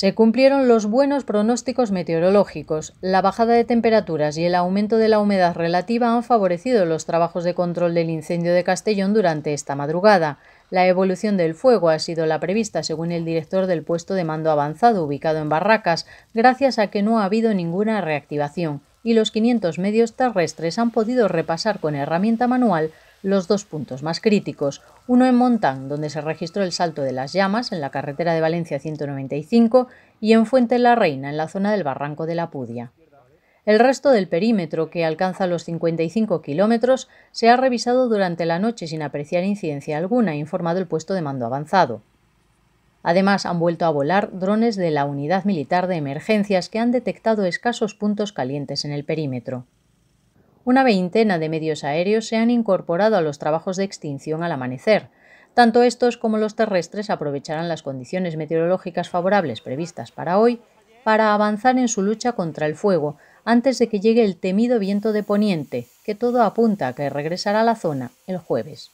Se cumplieron los buenos pronósticos meteorológicos. La bajada de temperaturas y el aumento de la humedad relativa han favorecido los trabajos de control del incendio de Castellón durante esta madrugada. La evolución del fuego ha sido la prevista, según el director del puesto de mando avanzado ubicado en Barracas, gracias a que no ha habido ninguna reactivación y los 500 medios terrestres han podido repasar con herramienta manual los dos puntos más críticos, uno en Montán, donde se registró el salto de las llamas en la carretera de Valencia 195 y en Fuente la Reina, en la zona del Barranco de la Pudia. El resto del perímetro, que alcanza los 55 kilómetros, se ha revisado durante la noche sin apreciar incidencia alguna, informado el puesto de mando avanzado. Además, han vuelto a volar drones de la Unidad Militar de Emergencias que han detectado escasos puntos calientes en el perímetro. Una veintena de medios aéreos se han incorporado a los trabajos de extinción al amanecer. Tanto estos como los terrestres aprovecharán las condiciones meteorológicas favorables previstas para hoy para avanzar en su lucha contra el fuego antes de que llegue el temido viento de poniente, que todo apunta a que regresará a la zona el jueves.